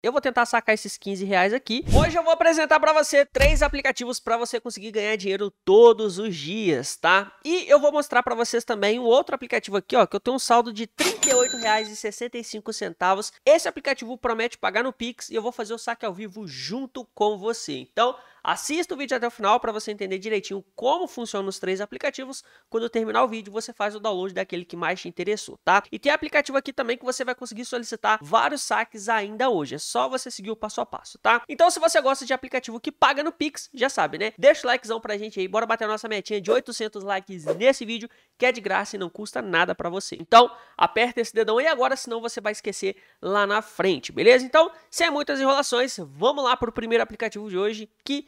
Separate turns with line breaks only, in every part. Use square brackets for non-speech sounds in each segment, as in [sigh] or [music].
Eu vou tentar sacar esses 15 reais aqui. Hoje eu vou apresentar para você três aplicativos para você conseguir ganhar dinheiro todos os dias, tá? E eu vou mostrar para vocês também um outro aplicativo aqui, ó, que eu tenho um saldo de R$ 38,65. Esse aplicativo promete pagar no Pix e eu vou fazer o saque ao vivo junto com você. Então, Assista o vídeo até o final para você entender direitinho como funcionam os três aplicativos. Quando terminar o vídeo, você faz o download daquele que mais te interessou, tá? E tem aplicativo aqui também que você vai conseguir solicitar vários saques ainda hoje. É só você seguir o passo a passo, tá? Então, se você gosta de aplicativo que paga no Pix, já sabe, né? Deixa o likezão pra gente aí, bora bater a nossa metinha de 800 likes nesse vídeo, que é de graça e não custa nada pra você. Então, aperta esse dedão aí agora, senão você vai esquecer lá na frente, beleza? Então, sem muitas enrolações, vamos lá pro primeiro aplicativo de hoje, que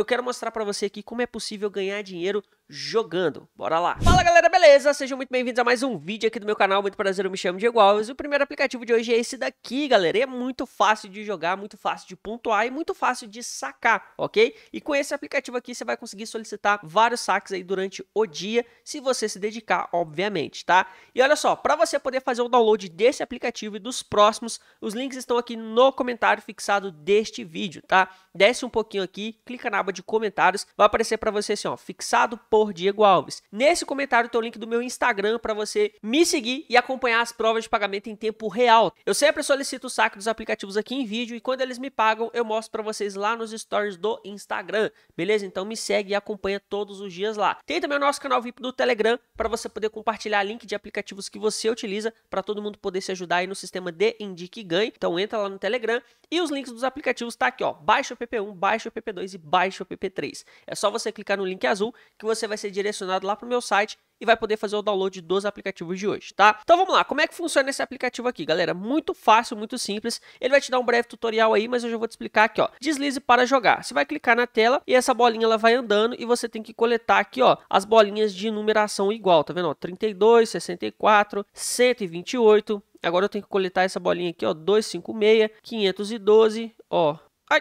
eu quero mostrar para você aqui como é possível ganhar dinheiro jogando. Bora lá! Fala galera, beleza? Sejam muito bem-vindos a mais um vídeo aqui do meu canal, muito prazer, eu me chamo Diego Alves. O primeiro aplicativo de hoje é esse daqui, galera. E é muito fácil de jogar, muito fácil de pontuar e muito fácil de sacar, ok? E com esse aplicativo aqui você vai conseguir solicitar vários saques aí durante o dia, se você se dedicar, obviamente, tá? E olha só, para você poder fazer o download desse aplicativo e dos próximos, os links estão aqui no comentário fixado deste vídeo, tá? Desce um pouquinho aqui, clica na aba de comentários, vai aparecer para você assim, ó, fixado por Diego Alves. Nesse comentário tem o link do meu Instagram para você me seguir e acompanhar as provas de pagamento em tempo real. Eu sempre solicito o saque dos aplicativos aqui em vídeo e quando eles me pagam, eu mostro para vocês lá nos stories do Instagram. Beleza? Então me segue e acompanha todos os dias lá. Tem também o nosso canal VIP do Telegram para você poder compartilhar link de aplicativos que você utiliza para todo mundo poder se ajudar aí no sistema de indique e ganhe. Então entra lá no Telegram e os links dos aplicativos tá aqui, ó. Baixa o PP1, baixa o PP2 e baixa o PP3. É só você clicar no link azul que você vai ser direcionado lá para o meu site e vai poder fazer o download dos aplicativos de hoje, tá? Então vamos lá, como é que funciona esse aplicativo aqui, galera? Muito fácil, muito simples. Ele vai te dar um breve tutorial aí, mas eu já vou te explicar aqui, ó. Deslize para jogar. Você vai clicar na tela e essa bolinha ela vai andando e você tem que coletar aqui, ó, as bolinhas de numeração igual, tá vendo? Ó, 32, 64, 128. Agora eu tenho que coletar essa bolinha aqui, ó, 256, 512, ó. Ai,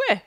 ué,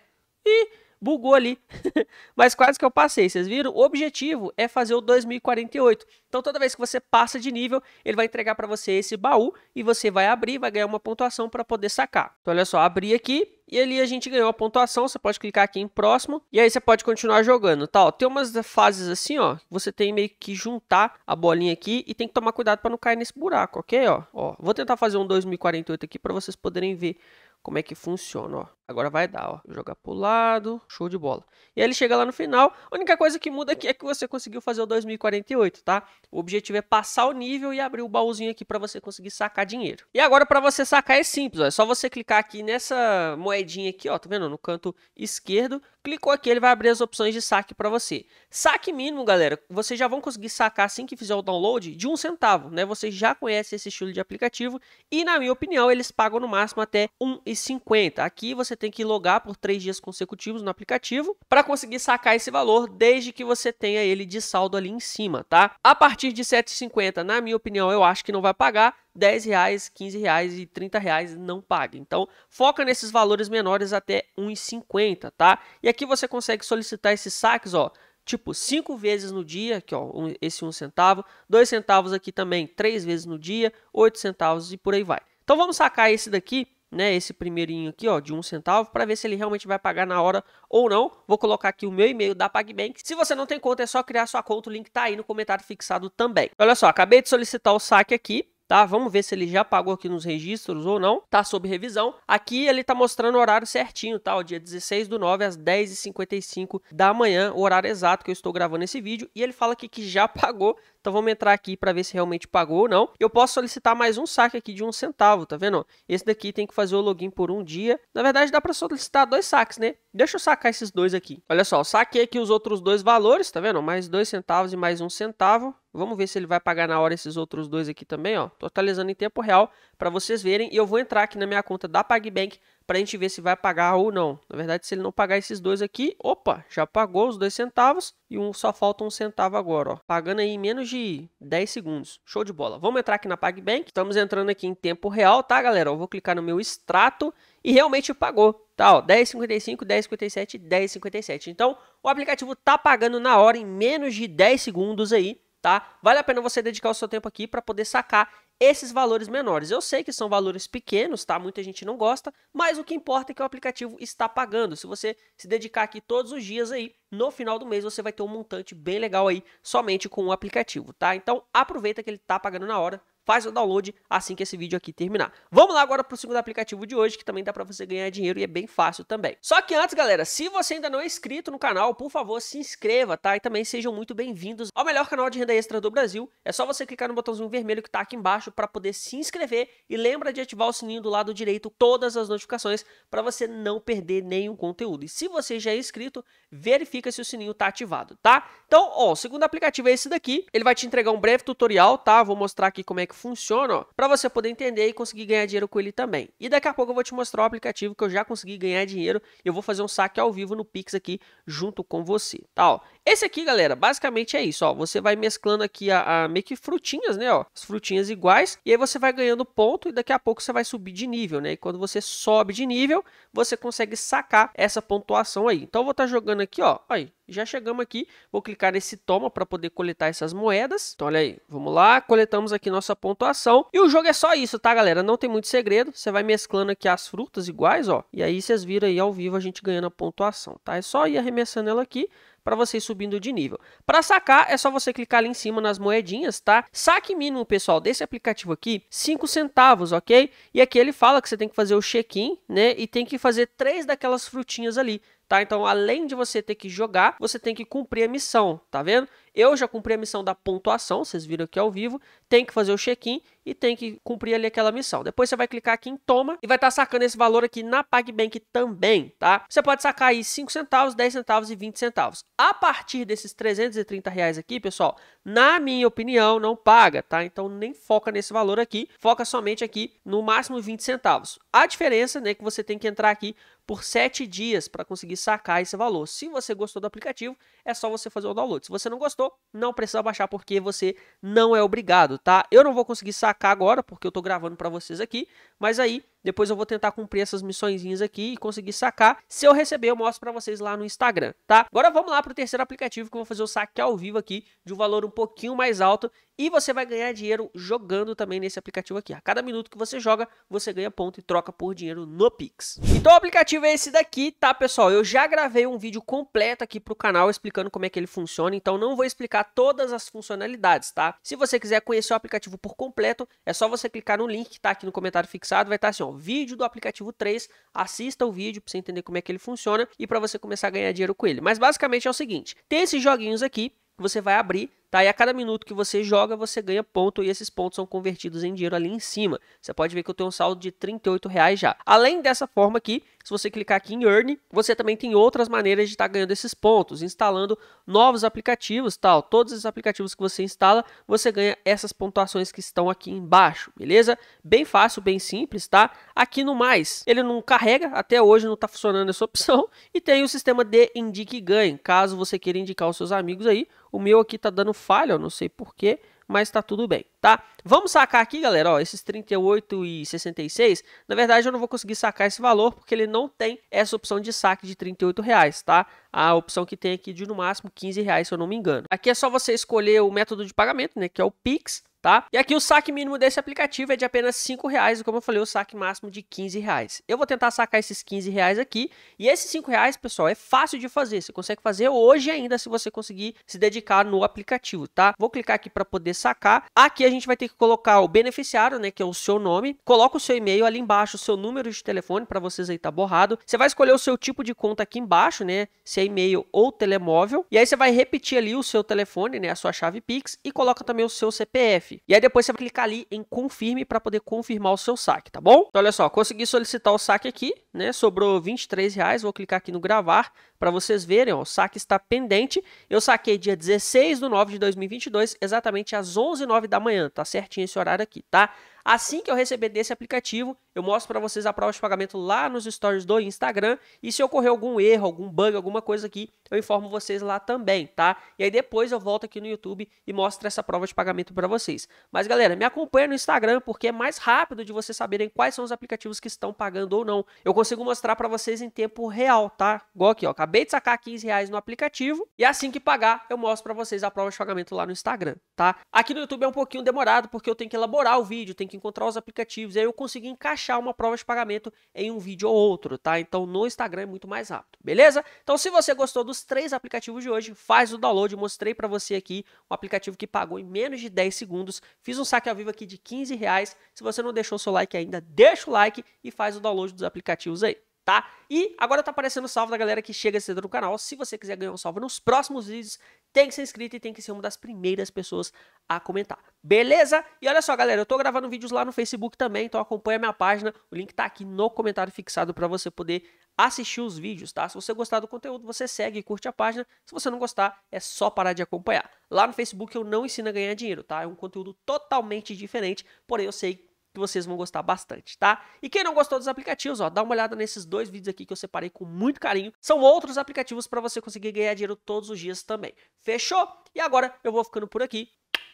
e bugou ali, [laughs] mas quase que eu passei, vocês viram? O objetivo é fazer o 2048, então toda vez que você passa de nível, ele vai entregar para você esse baú e você vai abrir, vai ganhar uma pontuação para poder sacar. Então olha só, abri aqui, e ali a gente ganhou a pontuação, você pode clicar aqui em próximo, e aí você pode continuar jogando, tá? Ó, tem umas fases assim, ó, você tem meio que juntar a bolinha aqui e tem que tomar cuidado para não cair nesse buraco, ok? Ó, ó, vou tentar fazer um 2048 aqui para vocês poderem ver como é que funciona, ó. Agora vai dar, ó. Jogar pro lado, show de bola. E aí ele chega lá no final. A única coisa que muda aqui é que você conseguiu fazer o 2048, tá? O objetivo é passar o nível e abrir o baúzinho aqui para você conseguir sacar dinheiro. E agora para você sacar é simples, ó. É só você clicar aqui nessa moedinha aqui, ó. Tá vendo? No canto esquerdo. Clicou aqui, ele vai abrir as opções de saque para você. Saque mínimo, galera. Vocês já vão conseguir sacar assim que fizer o download de um centavo, né? Vocês já conhecem esse estilo de aplicativo. E na minha opinião, eles pagam no máximo até 1,50. Aqui você você tem que logar por três dias consecutivos no aplicativo para conseguir sacar esse valor, desde que você tenha ele de saldo ali em cima, tá? A partir de 7,50, na minha opinião, eu acho que não vai pagar. 10 reais, 15 reais e 30 reais não paga. Então, foca nesses valores menores até 1,50, tá? E aqui você consegue solicitar esses saques, ó, tipo cinco vezes no dia, que ó, esse um centavo, dois centavos aqui também, três vezes no dia, oito centavos e por aí vai. Então vamos sacar esse daqui né, esse primeirinho aqui, ó, de um centavo, para ver se ele realmente vai pagar na hora ou não. Vou colocar aqui o meu e-mail da PagBank. Se você não tem conta, é só criar sua conta, o link tá aí no comentário fixado também. Olha só, acabei de solicitar o saque aqui, tá? Vamos ver se ele já pagou aqui nos registros ou não, tá sob revisão. Aqui ele tá mostrando o horário certinho, tá? O dia 16 do 9 às 10h55 da manhã, o horário exato que eu estou gravando esse vídeo, e ele fala aqui que já pagou, então vamos entrar aqui para ver se realmente pagou ou não. Eu posso solicitar mais um saque aqui de um centavo, tá vendo? Esse daqui tem que fazer o login por um dia. Na verdade dá para solicitar dois saques, né? Deixa eu sacar esses dois aqui. Olha só, saquei aqui os outros dois valores, tá vendo? Mais dois centavos e mais um centavo. Vamos ver se ele vai pagar na hora esses outros dois aqui também, ó. Totalizando em tempo real para vocês verem. E eu vou entrar aqui na minha conta da PagBank para a gente ver se vai pagar ou não. Na verdade, se ele não pagar esses dois aqui, opa, já pagou os dois centavos e um só falta um centavo agora, ó. Pagando aí em menos de 10 segundos. Show de bola. Vamos entrar aqui na PagBank. Estamos entrando aqui em tempo real, tá, galera? Eu vou clicar no meu extrato e realmente pagou. Tá, ó, 10,55, 10,57, 10,57. Então, o aplicativo tá pagando na hora em menos de 10 segundos aí tá? Vale a pena você dedicar o seu tempo aqui para poder sacar esses valores menores. Eu sei que são valores pequenos, tá? Muita gente não gosta, mas o que importa é que o aplicativo está pagando. Se você se dedicar aqui todos os dias aí, no final do mês você vai ter um montante bem legal aí somente com o aplicativo, tá? Então aproveita que ele está pagando na hora faz o download assim que esse vídeo aqui terminar. Vamos lá agora para o segundo aplicativo de hoje, que também dá para você ganhar dinheiro e é bem fácil também. Só que antes, galera, se você ainda não é inscrito no canal, por favor, se inscreva, tá? E também sejam muito bem-vindos ao melhor canal de renda extra do Brasil. É só você clicar no botãozinho vermelho que está aqui embaixo para poder se inscrever e lembra de ativar o sininho do lado direito todas as notificações para você não perder nenhum conteúdo. E se você já é inscrito, verifica se o sininho está ativado, tá? Então, ó, o segundo aplicativo é esse daqui. Ele vai te entregar um breve tutorial, tá? Vou mostrar aqui como é que que funciona para você poder entender e conseguir ganhar dinheiro com ele também. E daqui a pouco eu vou te mostrar o aplicativo que eu já consegui ganhar dinheiro e eu vou fazer um saque ao vivo no Pix aqui junto com você. Tá, ó. Esse aqui, galera, basicamente é isso. Ó. Você vai mesclando aqui a, a meio que frutinhas, né? Ó, as frutinhas iguais e aí você vai ganhando ponto e daqui a pouco você vai subir de nível, né? E quando você sobe de nível, você consegue sacar essa pontuação aí. Então eu vou estar tá jogando aqui, ó. Aí, já chegamos aqui, vou clicar nesse toma para poder coletar essas moedas. Então olha aí, vamos lá, coletamos aqui nossa pontuação. E o jogo é só isso, tá galera? Não tem muito segredo, você vai mesclando aqui as frutas iguais, ó. E aí vocês viram aí ao vivo a gente ganhando a pontuação, tá? É só ir arremessando ela aqui para você ir subindo de nível. Para sacar, é só você clicar ali em cima nas moedinhas, tá? Saque mínimo, pessoal, desse aplicativo aqui, 5 centavos, ok? E aqui ele fala que você tem que fazer o check-in, né? E tem que fazer três daquelas frutinhas ali tá? Então, além de você ter que jogar, você tem que cumprir a missão, tá vendo? Eu já cumpri a missão da pontuação, vocês viram aqui ao vivo, tem que fazer o check-in e tem que cumprir ali aquela missão. Depois você vai clicar aqui em toma e vai estar tá sacando esse valor aqui na PagBank também, tá? Você pode sacar aí 5 centavos, 10 centavos e 20 centavos. A partir desses 330 reais aqui, pessoal, na minha opinião, não paga, tá? Então nem foca nesse valor aqui, foca somente aqui no máximo 20 centavos. A diferença, né, é que você tem que entrar aqui por 7 dias para conseguir sacar esse valor. Se você gostou do aplicativo, é só você fazer o download. Se você não gostou, não precisa baixar porque você não é obrigado, tá? Eu não vou conseguir sacar agora porque eu estou gravando para vocês aqui, mas aí depois eu vou tentar cumprir essas missõezinhas aqui e conseguir sacar. Se eu receber, eu mostro para vocês lá no Instagram, tá? Agora vamos lá para o terceiro aplicativo que eu vou fazer o saque ao vivo aqui de um valor um pouquinho mais alto e você vai ganhar dinheiro jogando também nesse aplicativo aqui. A cada minuto que você joga, você ganha ponto e troca por dinheiro no Pix. Então o aplicativo é esse daqui, tá, pessoal? Eu já gravei um vídeo completo aqui pro canal explicando como é que ele funciona, então não vou explicar todas as funcionalidades, tá? Se você quiser conhecer o aplicativo por completo, é só você clicar no link que tá aqui no comentário fixado, vai estar tá assim, ó, vídeo do aplicativo 3, assista o vídeo para você entender como é que ele funciona e para você começar a ganhar dinheiro com ele. Mas basicamente é o seguinte: tem esses joguinhos aqui, você vai abrir, Tá? E a cada minuto que você joga, você ganha ponto e esses pontos são convertidos em dinheiro ali em cima. Você pode ver que eu tenho um saldo de R$ reais já. Além dessa forma aqui, se você clicar aqui em Earn, você também tem outras maneiras de estar tá ganhando esses pontos, instalando novos aplicativos, tal. Todos os aplicativos que você instala, você ganha essas pontuações que estão aqui embaixo, beleza? Bem fácil, bem simples, tá? Aqui no mais, ele não carrega, até hoje não está funcionando essa [laughs] opção, e tem o sistema de indique e ganhe, caso você queira indicar os seus amigos aí. O meu aqui está dando falha, eu não sei porquê, mas tá tudo bem, tá? Vamos sacar aqui, galera, ó, esses 38 e 66, na verdade eu não vou conseguir sacar esse valor porque ele não tem essa opção de saque de 38 reais, tá? A opção que tem aqui de no máximo 15 reais, se eu não me engano. Aqui é só você escolher o método de pagamento, né, que é o Pix, tá? E aqui o saque mínimo desse aplicativo é de apenas 5 reais, e como eu falei, o saque máximo de 15 reais. Eu vou tentar sacar esses 15 reais aqui, e esses 5 reais, pessoal, é fácil de fazer, você consegue fazer hoje ainda se você conseguir se dedicar no aplicativo, tá? Vou clicar aqui para poder sacar. Aqui a gente vai ter que colocar o beneficiário, né, que é o seu nome, coloca o seu e-mail ali embaixo, o seu número de telefone, para vocês aí tá borrado. Você vai escolher o seu tipo de conta aqui embaixo, né, se é e-mail ou telemóvel, e aí você vai repetir ali o seu telefone, né, a sua chave Pix, e coloca também o seu CPF. E aí depois você vai clicar ali em confirme para poder confirmar o seu saque, tá bom? Então olha só, consegui solicitar o saque aqui né? Sobrou 23 reais. Vou clicar aqui no gravar para vocês verem. Ó, o saque está pendente. Eu saquei dia 16 do 9 de 2022, exatamente às 11h09 da manhã. Tá certinho esse horário aqui, tá? Assim que eu receber desse aplicativo, eu mostro para vocês a prova de pagamento lá nos stories do Instagram. E se ocorrer algum erro, algum bug, alguma coisa aqui, eu informo vocês lá também, tá? E aí depois eu volto aqui no YouTube e mostro essa prova de pagamento para vocês. Mas galera, me acompanha no Instagram porque é mais rápido de vocês saberem quais são os aplicativos que estão pagando ou não. Eu consigo mostrar para vocês em tempo real, tá? Igual aqui, ó. Acabei de sacar 15 reais no aplicativo e assim que pagar, eu mostro para vocês a prova de pagamento lá no Instagram, tá? Aqui no YouTube é um pouquinho demorado porque eu tenho que elaborar o vídeo, tenho que encontrar os aplicativos, e aí eu consigo encaixar uma prova de pagamento em um vídeo ou outro, tá? Então no Instagram é muito mais rápido, beleza? Então se você gostou dos três aplicativos de hoje, faz o download, mostrei para você aqui um aplicativo que pagou em menos de 10 segundos, fiz um saque ao vivo aqui de 15 reais. Se você não deixou seu like ainda, deixa o like e faz o download dos aplicativos views aí, tá? E agora tá aparecendo o salve da galera que chega cedo no canal. Se você quiser ganhar um salve nos próximos vídeos, tem que ser inscrito e tem que ser uma das primeiras pessoas a comentar. Beleza? E olha só, galera, eu tô gravando vídeos lá no Facebook também, então acompanha minha página. O link tá aqui no comentário fixado para você poder assistir os vídeos, tá? Se você gostar do conteúdo, você segue e curte a página. Se você não gostar, é só parar de acompanhar. Lá no Facebook eu não ensino a ganhar dinheiro, tá? É um conteúdo totalmente diferente, porém eu sei que vocês vão gostar bastante, tá? E quem não gostou dos aplicativos, ó, dá uma olhada nesses dois vídeos aqui que eu separei com muito carinho. São outros aplicativos para você conseguir ganhar dinheiro todos os dias também. Fechou? E agora eu vou ficando por aqui.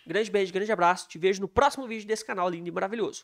Grande beijo, grande abraço. Te vejo no próximo vídeo desse canal lindo e maravilhoso.